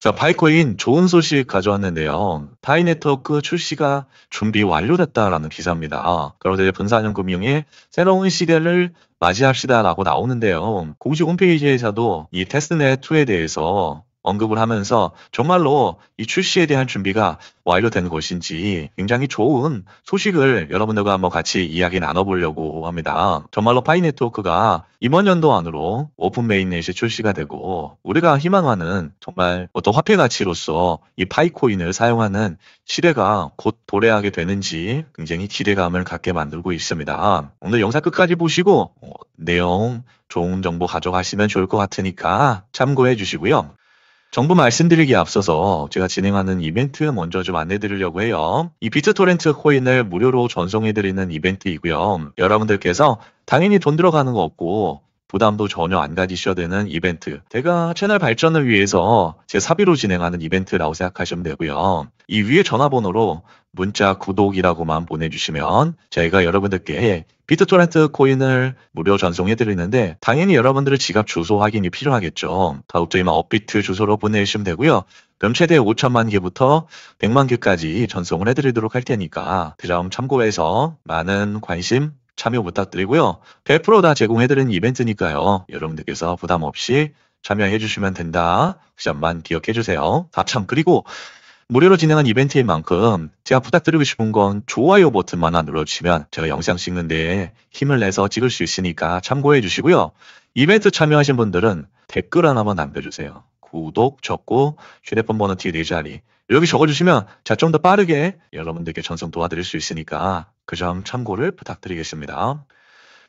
자, 파이코인 좋은 소식 가져왔는데요. 타이 네트워크 출시가 준비 완료됐다라는 기사입니다. 그런데 분산형금융용 새로운 시대를 맞이합시다라고 나오는데요. 공식 홈페이지에서도 이 테스트넷2에 대해서 언급을 하면서 정말로 이 출시에 대한 준비가 완료된 것인지 굉장히 좋은 소식을 여러분들과 한번 같이 이야기 나눠보려고 합니다. 정말로 파이 네트워크가 이번 연도 안으로 오픈 메인넷이 출시가 되고 우리가 희망하는 정말 어떤 화폐 가치로서 이 파이코인을 사용하는 시대가 곧 도래하게 되는지 굉장히 기대감을 갖게 만들고 있습니다. 오늘 영상 끝까지 보시고 어, 내용 좋은 정보 가져가시면 좋을 것 같으니까 참고해 주시고요. 정보 말씀드리기에 앞서서 제가 진행하는 이벤트 먼저 좀 안내드리려고 해요. 이 비트토렌트 코인을 무료로 전송해드리는 이벤트이고요. 여러분들께서 당연히 돈 들어가는 거 없고 부담도 전혀 안 가지셔야 되는 이벤트. 제가 채널 발전을 위해서 제 사비로 진행하는 이벤트라고 생각하시면 되고요. 이 위에 전화번호로 문자 구독이라고만 보내주시면 저희가 여러분들께 비트토렌트 코인을 무료 전송해드리는데 당연히 여러분들의 지갑 주소 확인이 필요하겠죠. 더욱더 이마 업비트 주소로 보내주시면 되고요. 그럼 최대 5천만 개부터 100만 개까지 전송을 해드리도록 할 테니까 드라움 그 참고해서 많은 관심 참여 부탁드리고요. 100%다 제공해드리는 이벤트니까요. 여러분들께서 부담 없이 참여해주시면 된다. 그 점만 기억해주세요. 다 참, 그리고 무료로 진행한 이벤트인 만큼 제가 부탁드리고 싶은 건 좋아요 버튼만 하나 눌러주시면 제가 영상 찍는데 힘을 내서 찍을 수 있으니까 참고해주시고요. 이벤트 참여하신 분들은 댓글 하나만 남겨주세요. 구독, 적고, 휴대폰 번호 뒤에 네 자리. 여기 적어주시면 제가 좀 더 빠르게 여러분들께 전송 도와드릴 수 있으니까 그점 참고를 부탁드리겠습니다.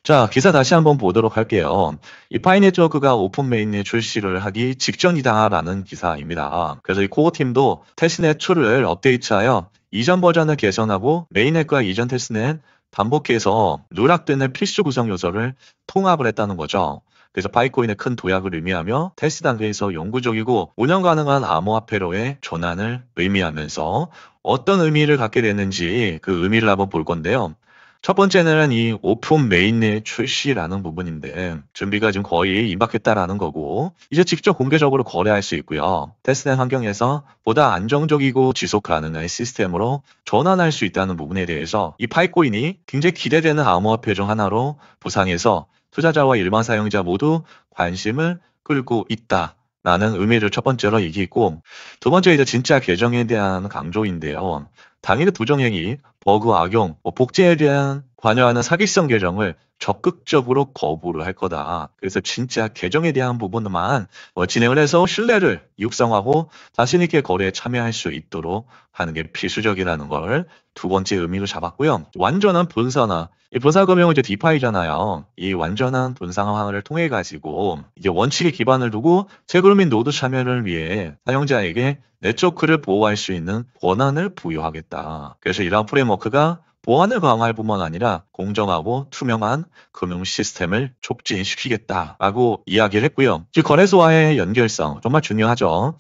자, 기사 다시 한번 보도록 할게요. 이 파이네트워크가 오픈메인에 출시를 하기 직전이다라는 기사입니다. 그래서 이 코어 팀도 테스넷 2을 업데이트하여 이전 버전을 개선하고 메인넷과 이전 테스넷 반복해서 누락되는 필수 구성 요소를 통합을 했다는 거죠. 그래서 파이코인의 큰 도약을 의미하며 테스트 단계에서 영구적이고 운영 가능한 암호화폐로의 전환을 의미하면서 어떤 의미를 갖게 되는지 그 의미를 한번 볼 건데요. 첫 번째는 이 오픈 메인의 출시라는 부분인데 준비가 지금 거의 임박했다라는 거고 이제 직접 공개적으로 거래할 수 있고요. 테스트 환경에서 보다 안정적이고 지속 가능한 시스템으로 전환할 수 있다는 부분에 대해서 이 파이코인이 굉장히 기대되는 암호화폐 중 하나로 부상해서 투자자와 일반 사용자 모두 관심을 끌고 있다. 라는 의미를 첫 번째로 얘기했고두 번째 이제 진짜 개정에 대한 강조인데요. 당일의 부정행위, 버그 악용, 뭐 복제에 대한 관여하는 사기성 계정을 적극적으로 거부를 할 거다. 그래서 진짜 계정에 대한 부분만 뭐 진행을 해서 신뢰를 육성하고 자신 있게 거래에 참여할 수 있도록 하는 게 필수적이라는 걸 두 번째 의미로 잡았고요. 완전한 분산화. 이 분산금융은 이제 디파이잖아요. 이 완전한 분산화를 통해 가지고 이제 원칙에 기반을 두고 채굴 및 노드 참여를 위해 사용자에게 네트워크를 보호할 수 있는 권한을 부여하겠다. 그래서 이러한 프레임워크가 보안을 강화할 뿐만 아니라 공정하고 투명한 금융 시스템을 촉진시키겠다라고 이야기를 했고요. 즉 거래소와의 연결성 정말 중요하죠.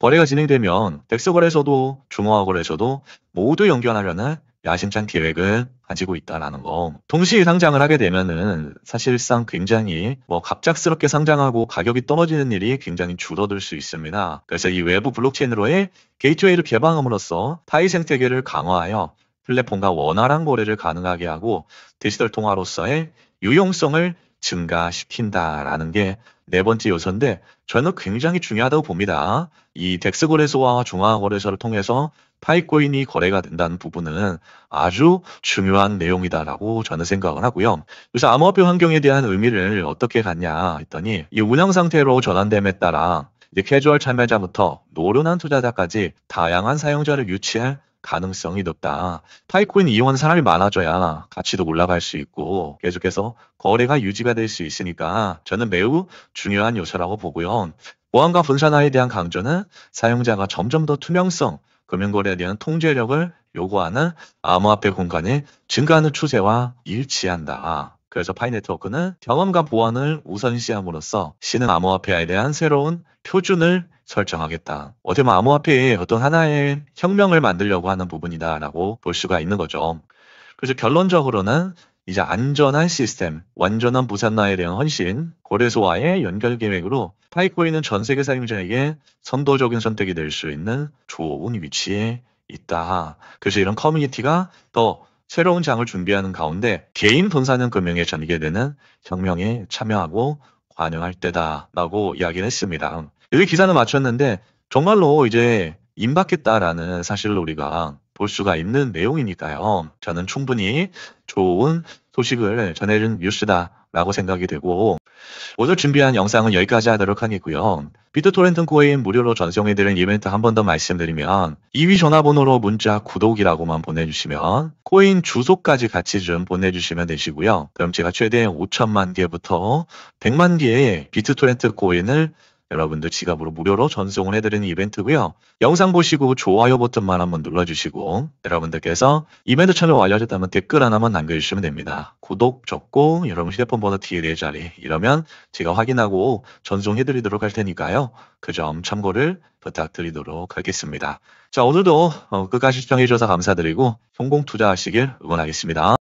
거래가 진행되면 덱스 거래소도 중앙 거래소도 모두 연결하려는 야심찬 계획을 가지고 있다라는 거. 동시 상장을 하게 되면은 사실상 굉장히 뭐 갑작스럽게 상장하고 가격이 떨어지는 일이 굉장히 줄어들 수 있습니다. 그래서 이 외부 블록체인으로의 게이트웨이를 개방함으로써 타이 생태계를 강화하여 플랫폼과 원활한 거래를 가능하게 하고 디지털 통화로서의 유용성을 증가시킨다라는 게 네 번째 요소인데 저는 굉장히 중요하다고 봅니다. 이 덱스 거래소와 중앙 거래소를 통해서 파이코인이 거래가 된다는 부분은 아주 중요한 내용이다라고 저는 생각을 하고요. 그래서 암호화폐 환경에 대한 의미를 어떻게 갖냐 했더니 이 운영 상태로 전환됨에 따라 이제 캐주얼 참여자부터 노련한 투자자까지 다양한 사용자를 유치할 가능성이 높다. 파이코인 이용하는 사람이 많아져야 가치도 올라갈 수 있고 계속해서 거래가 유지가 될 수 있으니까 저는 매우 중요한 요소라고 보고요. 보안과 분산화에 대한 강조는 사용자가 점점 더 투명성, 금융거래에 대한 통제력을 요구하는 암호화폐 공간이 증가하는 추세와 일치한다. 그래서 파이 네트워크는 경험과 보안을 우선시함으로써 신흥 암호화폐에 대한 새로운 표준을 설정하겠다. 어떻게 보면 암호화폐의 어떤 하나의 혁명을 만들려고 하는 부분이다라고 볼 수가 있는 거죠. 그래서 결론적으로는 이제 안전한 시스템, 완전한 부산나에 대한 헌신, 거래소와의 연결 계획으로 파이코인은 전 세계 사용자에게 선도적인 선택이 될 수 있는 좋은 위치에 있다. 그래서 이런 커뮤니티가 더 새로운 장을 준비하는 가운데 개인 돈 사는 금융에 전이게 되는 혁명에 참여하고 관여할 때다라고 이야기를 했습니다. 여기 기사는 마쳤는데 정말로 이제 임박했다라는 사실을 우리가 볼 수가 있는 내용이니까요. 저는 충분히 좋은 소식을 전해준 뉴스다라고 생각이 되고 오늘 준비한 영상은 여기까지 하도록 하겠고요. 비트토렌트 코인 무료로 전송해드린 이벤트 한 번 더 말씀드리면 2위 전화번호로 문자 구독이라고만 보내주시면 코인 주소까지 같이 좀 보내주시면 되시고요. 그럼 제가 최대 5천만 개부터 100만 개의 비트토렌트 코인을 여러분들 지갑으로 무료로 전송을 해드리는 이벤트고요. 영상 보시고 좋아요 버튼만 한번 눌러주시고 여러분들께서 이벤트 참여 완료하셨다면 댓글 하나만 남겨주시면 됩니다. 구독, 적고 여러분 휴대폰 번호 뒤에 네 자리 이러면 제가 확인하고 전송해드리도록 할 테니까요. 그 점 참고를 부탁드리도록 하겠습니다. 자 오늘도 어, 끝까지 시청해주셔서 감사드리고 성공 투자하시길 응원하겠습니다.